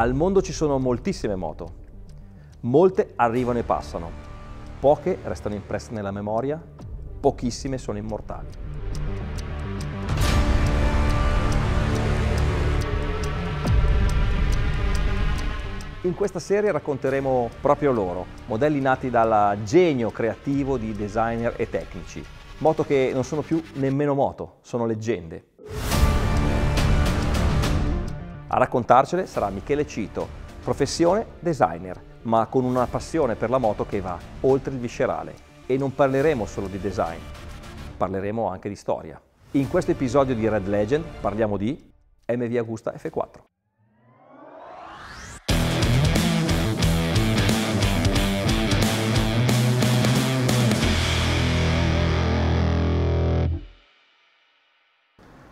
Al mondo ci sono moltissime moto. Molte arrivano e passano. Poche restano impresse nella memoria, pochissime sono immortali. In questa serie racconteremo proprio loro, modelli nati dal genio creativo di designer e tecnici. Moto che non sono più nemmeno moto, sono leggende, a raccontarcele sarà Michele Cito, professione designer, ma con una passione per la moto che va oltre il viscerale. E non parleremo solo di design, parleremo anche di storia. In questo episodio di Red Legend parliamo di MV Agusta F4.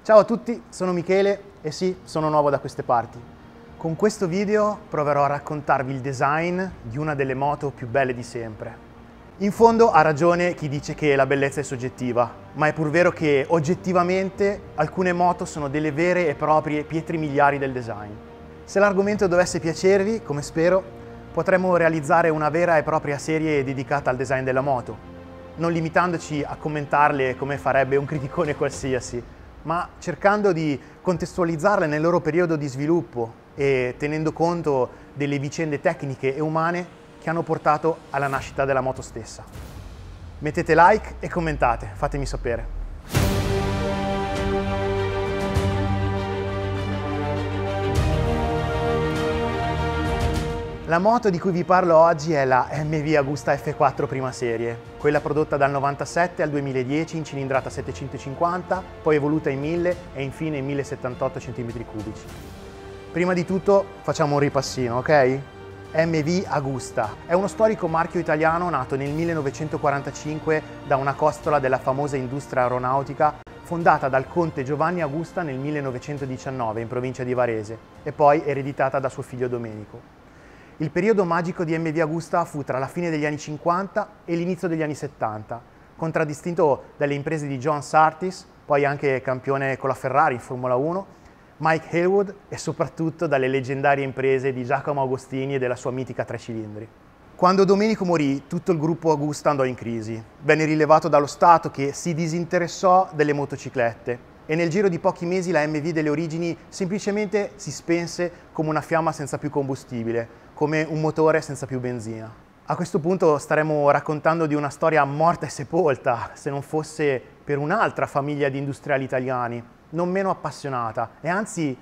Ciao a tutti, sono Michele e sì, sono nuovo da queste parti. Con questo video proverò a raccontarvi il design di una delle moto più belle di sempre. In fondo ha ragione chi dice che la bellezza è soggettiva, ma è pur vero che oggettivamente alcune moto sono delle vere e proprie pietre miliari del design. Se l'argomento dovesse piacervi, come spero, potremmo realizzare una vera e propria serie dedicata al design della moto, non limitandoci a commentarle come farebbe un criticone qualsiasi, ma cercando di contestualizzarle nel loro periodo di sviluppo e tenendo conto delle vicende tecniche e umane che hanno portato alla nascita della moto stessa. Mettete like e commentate, fatemi sapere. La moto di cui vi parlo oggi è la MV Agusta F4 prima serie, quella prodotta dal 97 al 2010 in cilindrata 750, poi evoluta in 1000 e infine in 1078 cm3. Prima di tutto facciamo un ripassino, ok? MV Agusta è uno storico marchio italiano nato nel 1945 da una costola della famosa industria aeronautica fondata dal conte Giovanni Agusta nel 1919 in provincia di Varese e poi ereditata da suo figlio Domenico. Il periodo magico di MV Agusta fu tra la fine degli anni 50 e l'inizio degli anni 70, contraddistinto dalle imprese di John Sartis, poi anche campione con la Ferrari in Formula 1, Mike Hillwood e soprattutto dalle leggendarie imprese di Giacomo Agostini e della sua mitica tre cilindri. Quando Domenico morì, tutto il gruppo Agusta andò in crisi. Venne rilevato dallo Stato che si disinteressò delle motociclette e nel giro di pochi mesi la MV delle origini semplicemente si spense come una fiamma senza più combustibile, come un motore senza più benzina. A questo punto staremmo raccontando di una storia morta e sepolta, se non fosse per un'altra famiglia di industriali italiani, non meno appassionata e anzi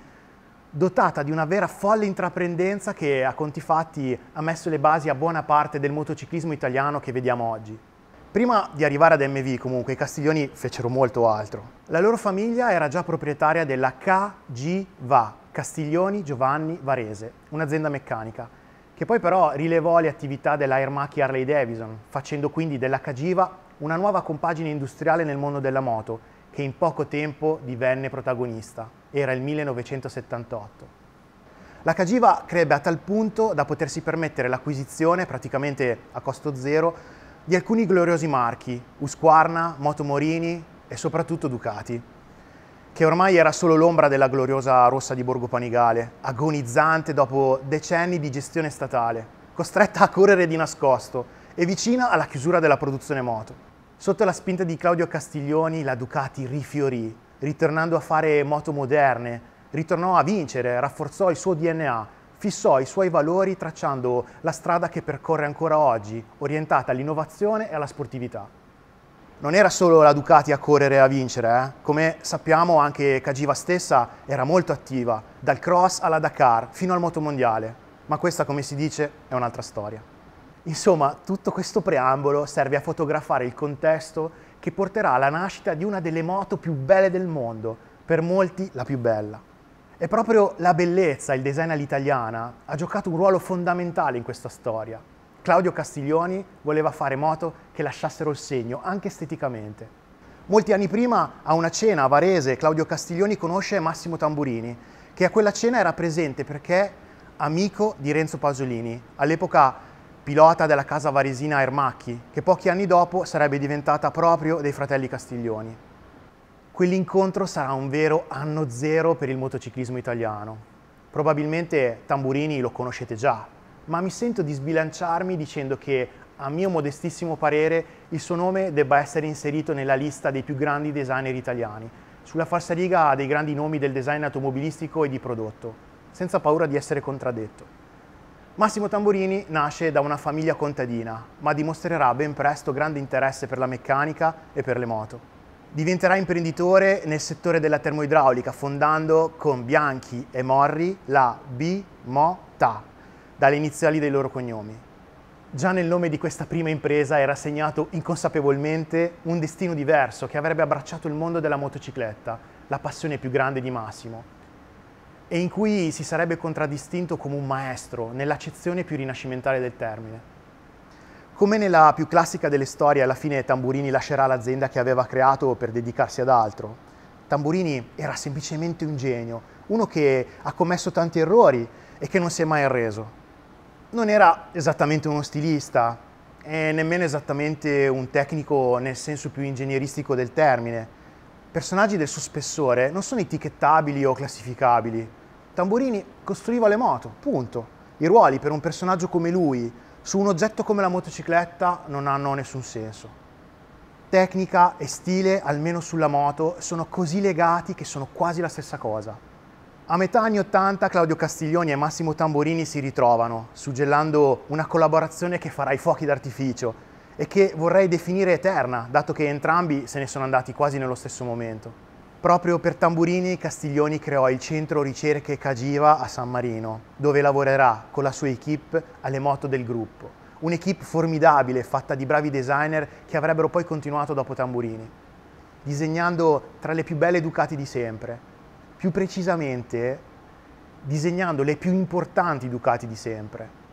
dotata di una vera folle intraprendenza che a conti fatti ha messo le basi a buona parte del motociclismo italiano che vediamo oggi. Prima di arrivare ad MV comunque i Castiglioni fecero molto altro. La loro famiglia era già proprietaria della KGVA, Castiglioni Giovanni Varese, un'azienda meccanica, che poi però rilevò le attività della Ermachi Harley Davidson, facendo quindi della Cagiva una nuova compagine industriale nel mondo della moto, che in poco tempo divenne protagonista. Era il 1978. La Cagiva crebbe a tal punto da potersi permettere l'acquisizione, praticamente a costo zero, di alcuni gloriosi marchi, Usquarna, Moto Morini e soprattutto Ducati che ormai era solo l'ombra della gloriosa rossa di Borgo Panigale, agonizzante dopo decenni di gestione statale, costretta a correre di nascosto e vicina alla chiusura della produzione moto. Sotto la spinta di Claudio Castiglioni la Ducati rifiorì, ritornando a fare moto moderne, ritornò a vincere, rafforzò il suo DNA, fissò i suoi valori tracciando la strada che percorre ancora oggi, orientata all'innovazione e alla sportività non era solo la Ducati a correre e a vincere, eh? come sappiamo anche Cagiva stessa era molto attiva, dal cross alla Dakar fino al motomondiale, ma questa come si dice è un'altra storia. Insomma, tutto questo preambolo serve a fotografare il contesto che porterà alla nascita di una delle moto più belle del mondo, per molti la più bella. E proprio la bellezza, il design all'italiana, ha giocato un ruolo fondamentale in questa storia. Claudio Castiglioni voleva fare moto che lasciassero il segno, anche esteticamente. Molti anni prima, a una cena a Varese, Claudio Castiglioni conosce Massimo Tamburini, che a quella cena era presente perché amico di Renzo Pasolini, all'epoca pilota della casa varesina Ermacchi, che pochi anni dopo sarebbe diventata proprio dei fratelli Castiglioni. Quell'incontro sarà un vero anno zero per il motociclismo italiano. Probabilmente Tamburini lo conoscete già, ma mi sento di sbilanciarmi dicendo che a mio modestissimo parere il suo nome debba essere inserito nella lista dei più grandi designer italiani, sulla falsariga dei grandi nomi del design automobilistico e di prodotto, senza paura di essere contraddetto. Massimo Tamburini nasce da una famiglia contadina, ma dimostrerà ben presto grande interesse per la meccanica e per le moto. Diventerà imprenditore nel settore della termoidraulica, fondando con Bianchi e Morri la B-Mo-Ta, dalle iniziali dei loro cognomi. Già nel nome di questa prima impresa era segnato inconsapevolmente un destino diverso che avrebbe abbracciato il mondo della motocicletta, la passione più grande di Massimo, e in cui si sarebbe contraddistinto come un maestro nell'accezione più rinascimentale del termine. Come nella più classica delle storie, alla fine Tamburini lascerà l'azienda che aveva creato per dedicarsi ad altro. Tamburini era semplicemente un genio, uno che ha commesso tanti errori e che non si è mai arreso non era esattamente uno stilista e nemmeno esattamente un tecnico nel senso più ingegneristico del termine. Personaggi del suo spessore non sono etichettabili o classificabili. Tamburini costruiva le moto, punto. I ruoli per un personaggio come lui su un oggetto come la motocicletta non hanno nessun senso. Tecnica e stile, almeno sulla moto, sono così legati che sono quasi la stessa cosa. A metà anni 80 Claudio Castiglioni e Massimo Tamburini si ritrovano, suggellando una collaborazione che farà i fuochi d'artificio e che vorrei definire eterna, dato che entrambi se ne sono andati quasi nello stesso momento. Proprio per Tamburini Castiglioni creò il centro ricerche Cagiva a San Marino, dove lavorerà con la sua equip alle moto del gruppo. Un'equipe formidabile fatta di bravi designer che avrebbero poi continuato dopo Tamburini, disegnando tra le più belle Ducati di sempre, più precisamente disegnando le più importanti Ducati di sempre.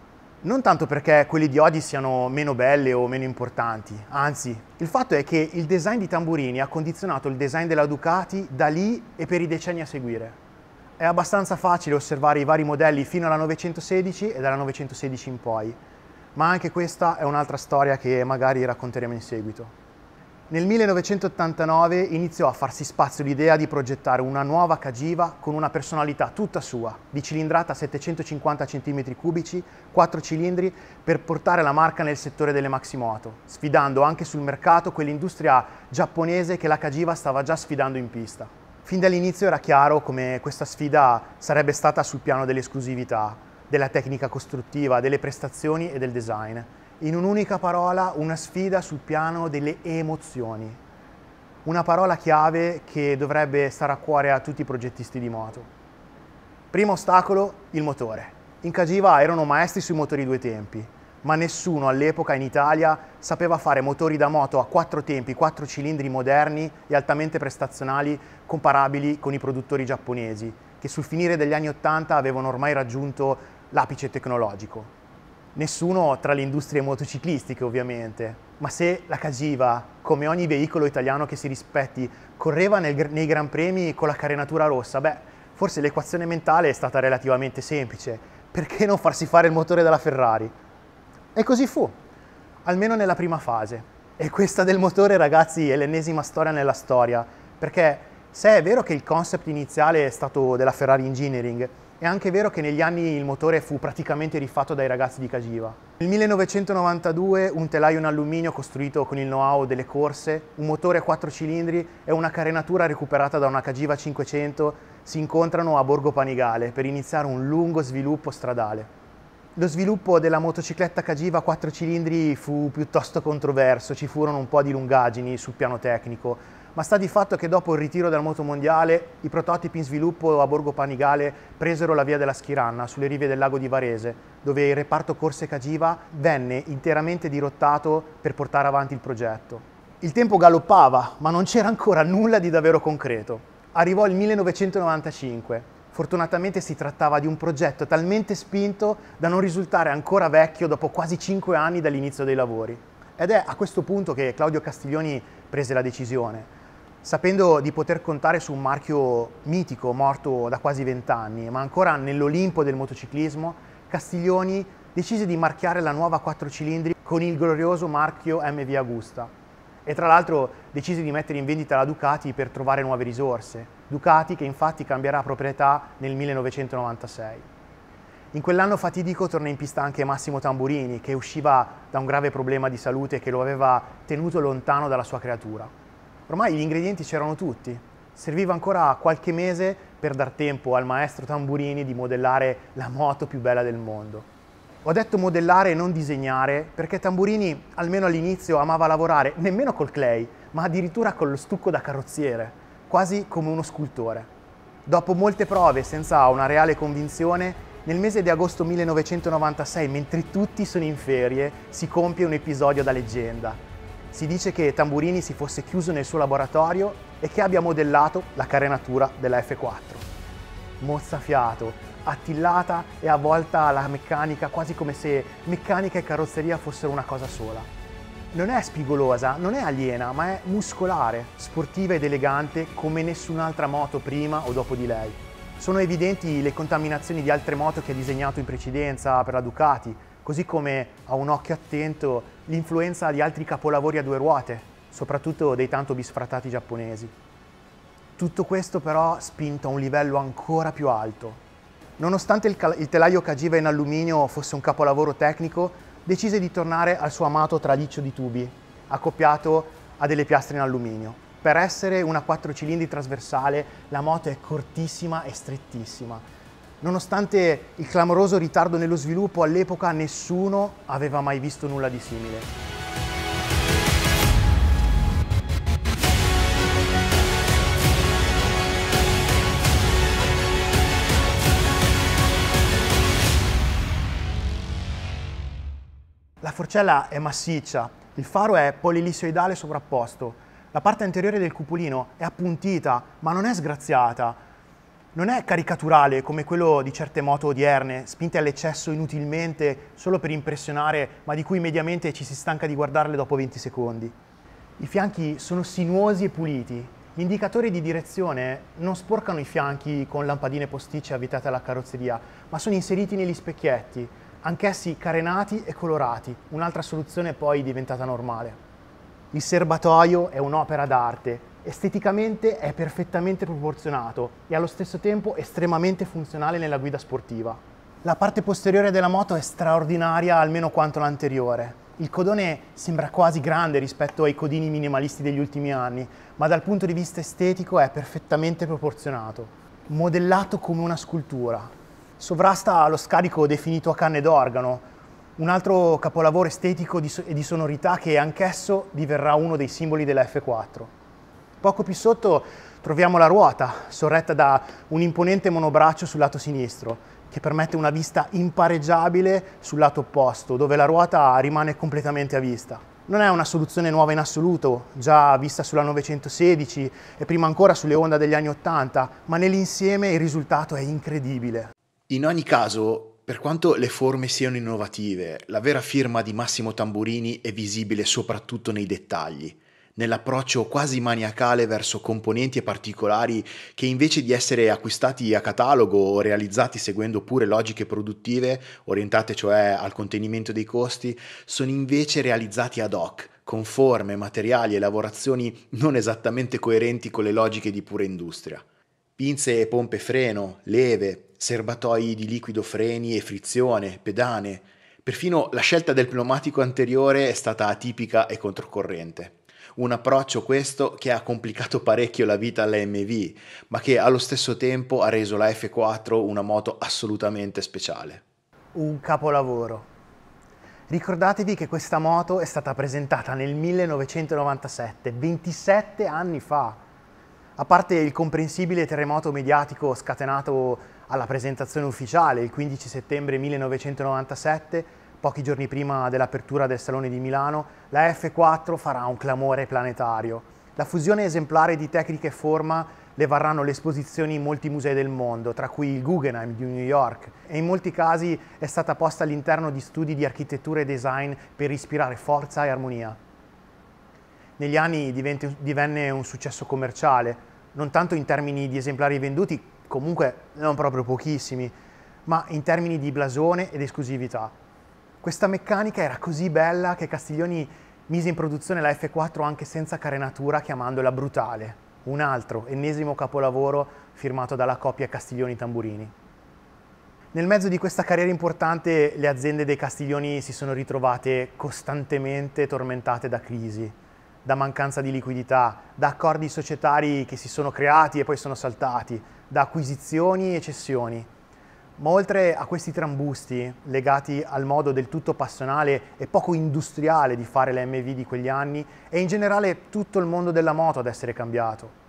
Non tanto perché quelle di oggi siano meno belle o meno importanti, anzi, il fatto è che il design di Tamburini ha condizionato il design della Ducati da lì e per i decenni a seguire. È abbastanza facile osservare i vari modelli fino alla 916 e dalla 916 in poi, ma anche questa è un'altra storia che magari racconteremo in seguito. Nel 1989 iniziò a farsi spazio l'idea di progettare una nuova cagiva con una personalità tutta sua, di cilindrata 750 cm3, 4 cilindri, per portare la marca nel settore delle maximoto, sfidando anche sul mercato quell'industria giapponese che la cagiva stava già sfidando in pista. Fin dall'inizio era chiaro come questa sfida sarebbe stata sul piano dell'esclusività, della tecnica costruttiva, delle prestazioni e del design in un'unica parola una sfida sul piano delle emozioni, una parola chiave che dovrebbe stare a cuore a tutti i progettisti di moto. Primo ostacolo, il motore. In Cagiva erano maestri sui motori due tempi, ma nessuno all'epoca in Italia sapeva fare motori da moto a quattro tempi, quattro cilindri moderni e altamente prestazionali comparabili con i produttori giapponesi, che sul finire degli anni Ottanta avevano ormai raggiunto l'apice tecnologico. Nessuno tra le industrie motociclistiche ovviamente, ma se la Cagiva, come ogni veicolo italiano che si rispetti, correva nel, nei Gran Premi con la carenatura rossa, beh, forse l'equazione mentale è stata relativamente semplice. Perché non farsi fare il motore della Ferrari? E così fu, almeno nella prima fase. E questa del motore, ragazzi, è l'ennesima storia nella storia, perché se è vero che il concept iniziale è stato della Ferrari Engineering, è anche vero che negli anni il motore fu praticamente rifatto dai ragazzi di Cagiva. Nel 1992 un telaio in alluminio costruito con il know-how delle corse, un motore a quattro cilindri e una carenatura recuperata da una Cagiva 500 si incontrano a Borgo Panigale per iniziare un lungo sviluppo stradale. Lo sviluppo della motocicletta Cagiva a quattro cilindri fu piuttosto controverso, ci furono un po' di lungaggini sul piano tecnico ma sta di fatto che dopo il ritiro dal moto mondiale i prototipi in sviluppo a Borgo Panigale presero la via della Schiranna sulle rive del lago di Varese, dove il reparto corse cagiva venne interamente dirottato per portare avanti il progetto. Il tempo galoppava, ma non c'era ancora nulla di davvero concreto. Arrivò il 1995. Fortunatamente si trattava di un progetto talmente spinto da non risultare ancora vecchio dopo quasi cinque anni dall'inizio dei lavori. Ed è a questo punto che Claudio Castiglioni prese la decisione sapendo di poter contare su un marchio mitico morto da quasi vent'anni, ma ancora nell'Olimpo del motociclismo, Castiglioni decise di marchiare la nuova quattro cilindri con il glorioso marchio MV Agusta e tra l'altro decise di mettere in vendita la Ducati per trovare nuove risorse, Ducati che infatti cambierà proprietà nel 1996. In quell'anno fatidico torna in pista anche Massimo Tamburini che usciva da un grave problema di salute che lo aveva tenuto lontano dalla sua creatura ormai gli ingredienti c'erano tutti. Serviva ancora qualche mese per dar tempo al maestro Tamburini di modellare la moto più bella del mondo. Ho detto modellare e non disegnare perché Tamburini, almeno all'inizio, amava lavorare nemmeno col clay, ma addirittura con lo stucco da carrozziere, quasi come uno scultore. Dopo molte prove senza una reale convinzione, nel mese di agosto 1996, mentre tutti sono in ferie, si compie un episodio da leggenda. Si dice che Tamburini si fosse chiuso nel suo laboratorio e che abbia modellato la carenatura della F4. Mozzafiato, attillata e avvolta alla meccanica, quasi come se meccanica e carrozzeria fossero una cosa sola. Non è spigolosa, non è aliena, ma è muscolare, sportiva ed elegante come nessun'altra moto prima o dopo di lei. Sono evidenti le contaminazioni di altre moto che ha disegnato in precedenza per la Ducati, così come a un occhio attento l'influenza di altri capolavori a due ruote, soprattutto dei tanto bisfrattati giapponesi. Tutto questo però spinto a un livello ancora più alto. Nonostante il, il telaio Kajiva in alluminio fosse un capolavoro tecnico, decise di tornare al suo amato traliccio di tubi, accoppiato a delle piastre in alluminio. Per essere una quattro cilindri trasversale, la moto è cortissima e strettissima, Nonostante il clamoroso ritardo nello sviluppo, all'epoca nessuno aveva mai visto nulla di simile. La forcella è massiccia, il faro è polilissoidale sovrapposto, la parte anteriore del cupolino è appuntita ma non è sgraziata, non è caricaturale come quello di certe moto odierne, spinte all'eccesso inutilmente solo per impressionare, ma di cui mediamente ci si stanca di guardarle dopo 20 secondi. I fianchi sono sinuosi e puliti. Gli indicatori di direzione non sporcano i fianchi con lampadine posticce avvitate alla carrozzeria, ma sono inseriti negli specchietti, anch'essi carenati e colorati, un'altra soluzione poi diventata normale. Il serbatoio è un'opera d'arte, esteticamente è perfettamente proporzionato e allo stesso tempo estremamente funzionale nella guida sportiva. La parte posteriore della moto è straordinaria almeno quanto l'anteriore. Il codone sembra quasi grande rispetto ai codini minimalisti degli ultimi anni, ma dal punto di vista estetico è perfettamente proporzionato. Modellato come una scultura. Sovrasta lo scarico definito a canne d'organo, un altro capolavoro estetico e di sonorità che anch'esso diverrà uno dei simboli della F4. Poco più sotto troviamo la ruota, sorretta da un imponente monobraccio sul lato sinistro, che permette una vista impareggiabile sul lato opposto, dove la ruota rimane completamente a vista. Non è una soluzione nuova in assoluto, già vista sulla 916 e prima ancora sulle Honda degli anni 80, ma nell'insieme il risultato è incredibile. In ogni caso, per quanto le forme siano innovative, la vera firma di Massimo Tamburini è visibile soprattutto nei dettagli nell'approccio quasi maniacale verso componenti e particolari che invece di essere acquistati a catalogo o realizzati seguendo pure logiche produttive, orientate cioè al contenimento dei costi, sono invece realizzati ad hoc con forme, materiali e lavorazioni non esattamente coerenti con le logiche di pura industria. Pinze e pompe freno, leve, serbatoi di liquido freni e frizione, pedane. Perfino la scelta del pneumatico anteriore è stata atipica e controcorrente un approccio questo che ha complicato parecchio la vita alla MV, ma che allo stesso tempo ha reso la F4 una moto assolutamente speciale. Un capolavoro. Ricordatevi che questa moto è stata presentata nel 1997, 27 anni fa. A parte il comprensibile terremoto mediatico scatenato alla presentazione ufficiale il 15 settembre 1997, pochi giorni prima dell'apertura del Salone di Milano, la F4 farà un clamore planetario. La fusione esemplare di tecnica e forma le varranno le esposizioni in molti musei del mondo, tra cui il Guggenheim di New York, e in molti casi è stata posta all'interno di studi di architettura e design per ispirare forza e armonia. Negli anni divente, divenne un successo commerciale, non tanto in termini di esemplari venduti, comunque non proprio pochissimi, ma in termini di blasone ed esclusività. Questa meccanica era così bella che Castiglioni mise in produzione la F4 anche senza carenatura chiamandola Brutale, un altro ennesimo capolavoro firmato dalla coppia Castiglioni Tamburini. Nel mezzo di questa carriera importante le aziende dei Castiglioni si sono ritrovate costantemente tormentate da crisi, da mancanza di liquidità, da accordi societari che si sono creati e poi sono saltati, da acquisizioni e cessioni. Ma oltre a questi trambusti legati al modo del tutto passionale e poco industriale di fare la MV di quegli anni, è in generale tutto il mondo della moto ad essere cambiato.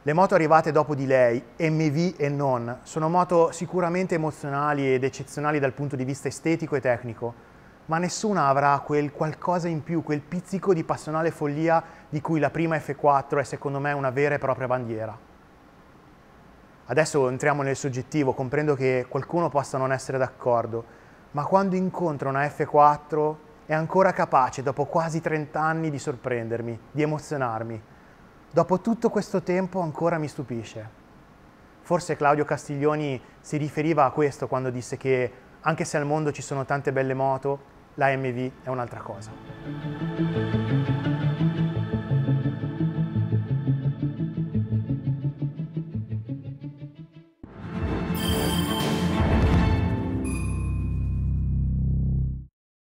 Le moto arrivate dopo di lei, MV e non, sono moto sicuramente emozionali ed eccezionali dal punto di vista estetico e tecnico, ma nessuna avrà quel qualcosa in più, quel pizzico di passionale follia di cui la prima F4 è secondo me una vera e propria bandiera. Adesso entriamo nel soggettivo, comprendo che qualcuno possa non essere d'accordo, ma quando incontro una F4 è ancora capace, dopo quasi 30 anni, di sorprendermi, di emozionarmi. Dopo tutto questo tempo ancora mi stupisce. Forse Claudio Castiglioni si riferiva a questo quando disse che anche se al mondo ci sono tante belle moto, la MV è un'altra cosa.